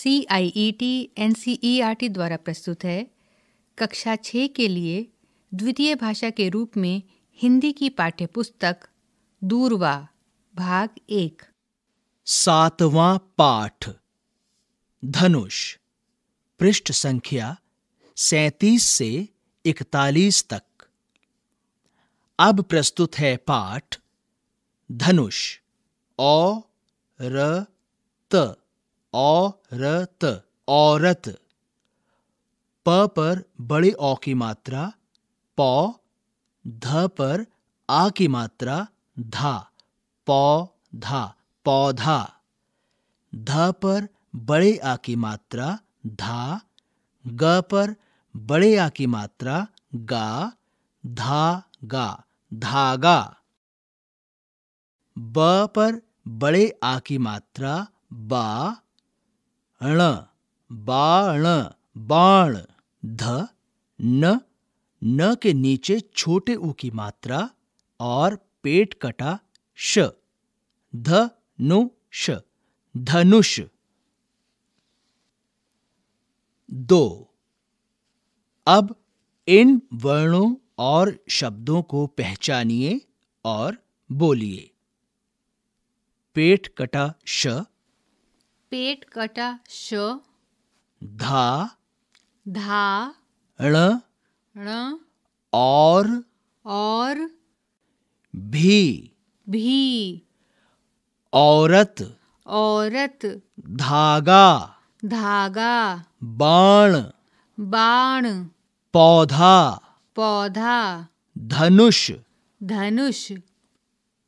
C I E T N C E R T द्वारा प्रस्तुत है कक्षा छः के लिए द्वितीय भाषा के रूप में हिंदी की पाठ्यपुस्तक दूरवा भाग एक सातवां पाठ धनुष पृष्ठ संख्या सैतीस से इकतालीस तक अब प्रस्तुत है पाठ धनुष अ र त औरत औरत प पर बड़े औ की मात्रा पौ ध पर आ की मात्रा धा धा पौधा ध पर बड़े आ की मात्रा धा ग पर बड़े आ की मात्रा गा धा गा धागा ब पर बड़े आ की मात्रा बा ण बाण बाण ध न न के नीचे छोटे ऊ की मात्रा और पेट कटा श ध नु श धनुष दो अब इन वर्णों और शब्दों को पहचानिए और बोलिए पेट कटा श पेट कटा श धा धा ण ण और और भी भी औरत औरत धागा धागा बाण बाण पौधा पौधा धनुष धनुष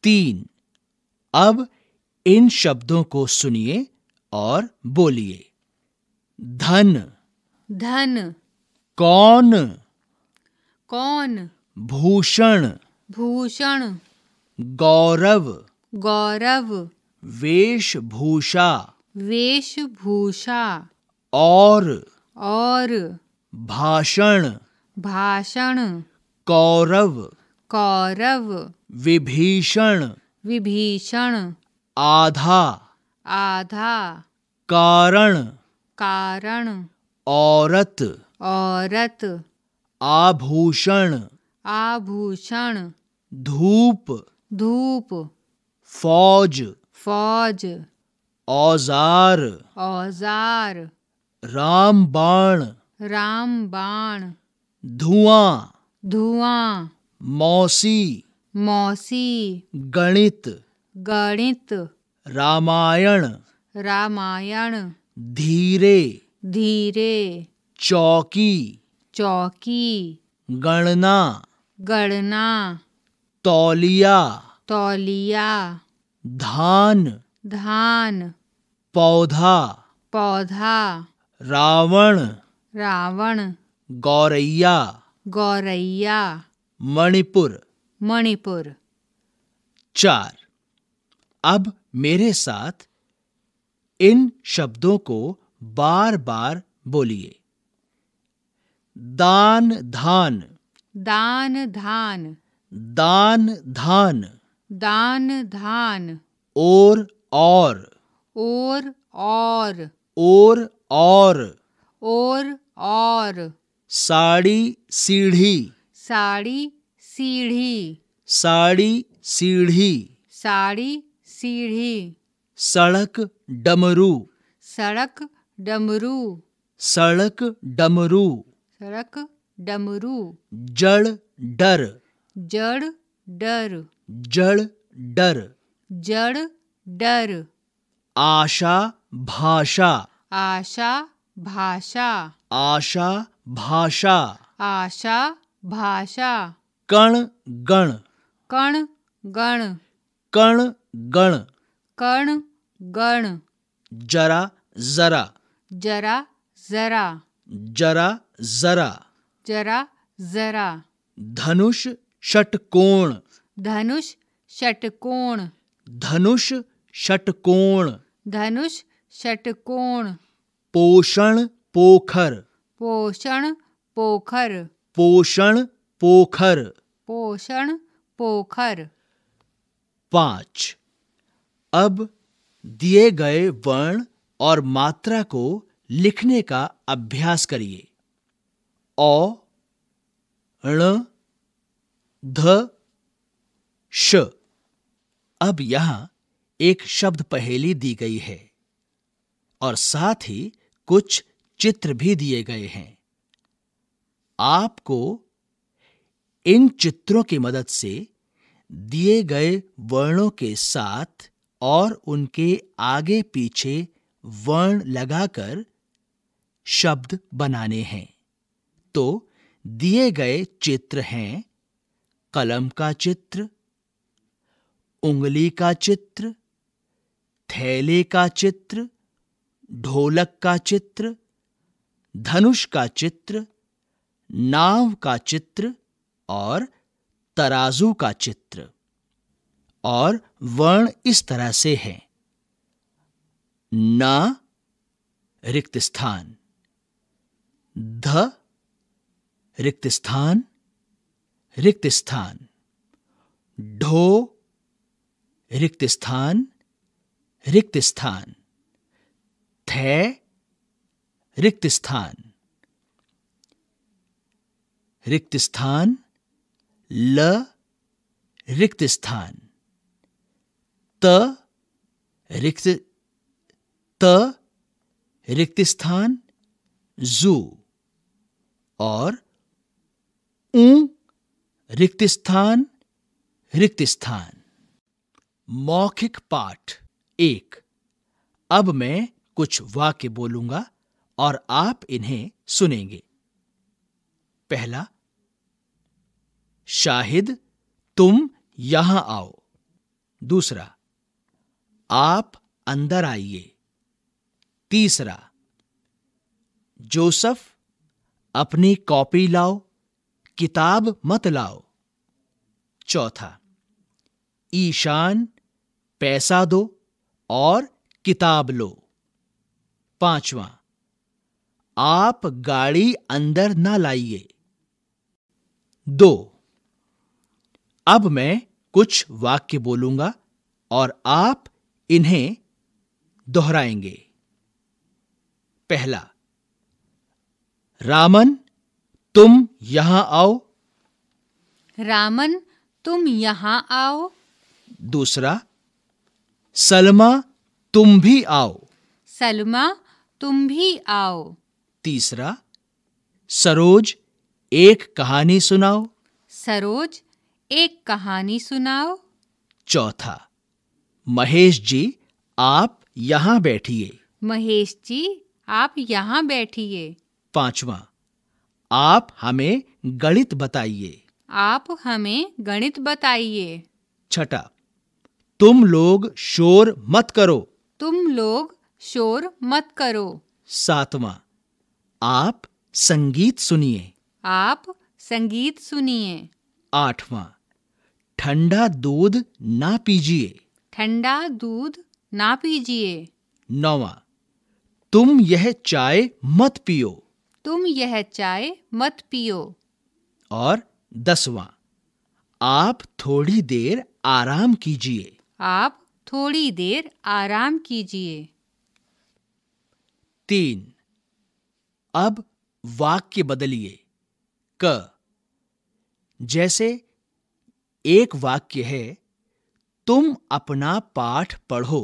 तीन अब इन शब्दों को सुनिए और बोलिए धन धन कौन कौन भूषण भूषण गौरव गौरव वेशभूषा वेशभूषा और और भाषण भाषण कौरव कौरव विभीषण विभीषण आधा आधा कारण कारण औरत औरत आभूषण आभूषण धूप धूप फौज फौज औजार औजार राम राम रामबाण धुआं धुआं मौसी मौसी गणित गणित रामायण रामायण धीरे धीरे चौकी चौकी गणना गणना तौलिया तौलिया धान धान पौधा पौधा रावण रावण गौरैया गौरैया मणिपुर मणिपुर चार अब मेरे साथ इन शब्दों को बार बार बोलिए दान धान दान धान दान धान दान धान और और और और और और और और साड़ी सीढ़ी साड़ी सीढ़ी साड़ी सीढ़ी साड़ी सीढ़ी सड़क डमरू सड़क डमरू सड़क डमरू सड़क डमरू जड़ डर जड़ डर जड़ डर जड़ डर आशा भाषा आशा भाषा आशा भाषा आशा भाषा कण गण कण गण कण गण कर्ण गण जरा जरा जरा जरा जरा जरा जरा जरा धनुष षटकोण धनुष षटकोण धनुष षटकोण धनुष षटकोण पोषण पोखर पोषण पोखर पोषण पोखर पोषण पोखर पांच अब दिए गए वर्ण और मात्रा को लिखने का अभ्यास करिए अ ण ध श अब यहां एक शब्द पहेली दी गई है और साथ ही कुछ चित्र भी दिए गए हैं आपको इन चित्रों की मदद से दिए गए वर्णों के साथ और उनके आगे पीछे वर्ण लगाकर शब्द बनाने हैं तो दिए गए चित्र हैं कलम का चित्र उंगली का चित्र थैले का चित्र ढोलक का चित्र धनुष का चित्र नाव का चित्र और तराजू का चित्र और वर्ण इस तरह से है न रिक्त स्थान ध रिक्त स्थान रिक्त स्थान ढो रिक्त स्थान रिक्त स्थान थे रिक्त स्थान रिक्त स्थान ल रिक्त स्थान त रिक्त त रिक्त स्थान जू और ऊ रिक्त स्थान रिक्त स्थान मौखिक पाठ एक अब मैं कुछ वाक्य बोलूंगा और आप इन्हें सुनेंगे पहला शाहिद तुम यहां आओ दूसरा आप अंदर आइए तीसरा जोसफ अपनी कॉपी लाओ किताब मत लाओ चौथा ईशान पैसा दो और किताब लो पांचवा आप गाड़ी अंदर ना लाइए दो अब मैं कुछ वाक्य बोलूंगा और आप इन्हें दोहराएंगे पहला रामन तुम यहां आओ रामन तुम यहां आओ दूसरा सलमा तुम भी आओ सलमा तुम भी आओ तीसरा सरोज एक कहानी सुनाओ सरोज एक कहानी सुनाओ चौथा महेश जी आप यहाँ बैठिए महेश जी आप यहाँ बैठिए पांचवा आप हमें गणित बताइए आप हमें गणित बताइए छठा तुम लोग शोर मत करो तुम लोग शोर मत करो सातवां आप संगीत सुनिए आप संगीत सुनिए आठवां ठंडा दूध ना पीजिए ठंडा दूध ना पीजिए नौवा तुम यह चाय मत पियो तुम यह चाय मत पियो और दसवां आप थोड़ी देर आराम कीजिए आप थोड़ी देर आराम कीजिए तीन अब वाक्य बदलिए क जैसे एक वाक्य है तुम अपना पाठ पढ़ो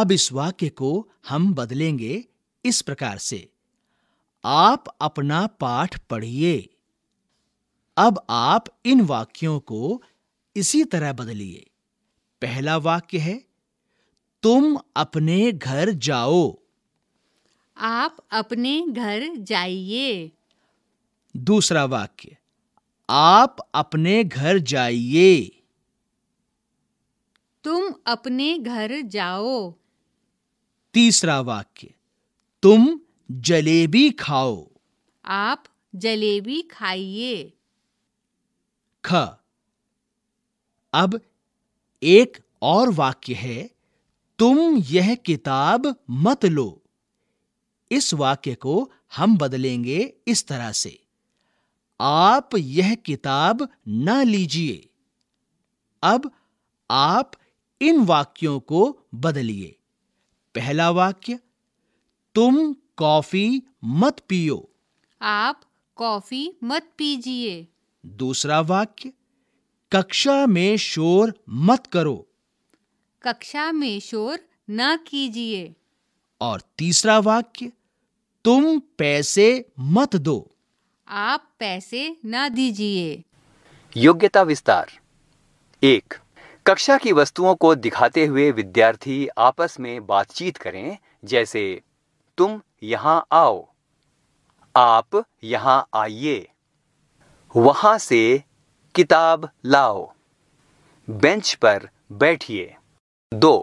अब इस वाक्य को हम बदलेंगे इस प्रकार से आप अपना पाठ पढ़िए अब आप इन वाक्यों को इसी तरह बदलिए पहला वाक्य है तुम अपने घर जाओ आप अपने घर जाइए दूसरा वाक्य आप अपने घर जाइए तुम अपने घर जाओ तीसरा वाक्य तुम जलेबी खाओ आप जलेबी खाइए ख अब एक और वाक्य है तुम यह किताब मत लो इस वाक्य को हम बदलेंगे इस तरह से आप यह किताब ना लीजिए अब आप इन वाक्यों को बदलिए पहला वाक्य तुम कॉफी मत पियो आप कॉफी मत पीजिए दूसरा वाक्य कक्षा में शोर मत करो कक्षा में शोर ना कीजिए और तीसरा वाक्य तुम पैसे मत दो आप पैसे ना दीजिए योग्यता विस्तार एक कक्षा की वस्तुओं को दिखाते हुए विद्यार्थी आपस में बातचीत करें जैसे तुम यहां आओ आप यहां आइए वहां से किताब लाओ बेंच पर बैठिए दो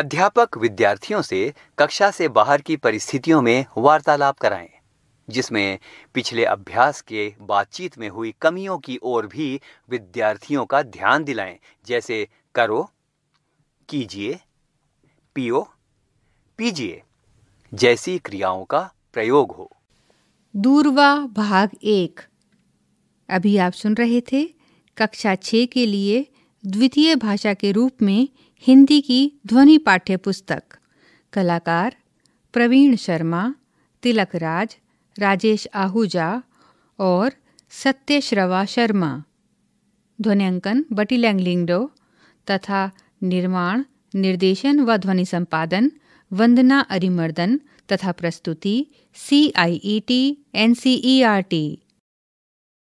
अध्यापक विद्यार्थियों से कक्षा से बाहर की परिस्थितियों में वार्तालाप कराएं जिसमें पिछले अभ्यास के बातचीत में हुई कमियों की ओर भी विद्यार्थियों का ध्यान दिलाएं जैसे करो कीजिए पियो पीजिए जैसी क्रियाओं का प्रयोग हो दूरवा भाग एक अभी आप सुन रहे थे कक्षा छ के लिए द्वितीय भाषा के रूप में हिंदी की ध्वनि पाठ्य पुस्तक कलाकार प्रवीण शर्मा तिलक राज राजेश आहूजा और सत्य श्रवा शर्मा ध्वनियांकन बटी लैंगलिंगडो तथा निर्माण निर्देशन व ध्वनि संपादन वंदना अरिमर्दन तथा प्रस्तुति C I E T N C E R T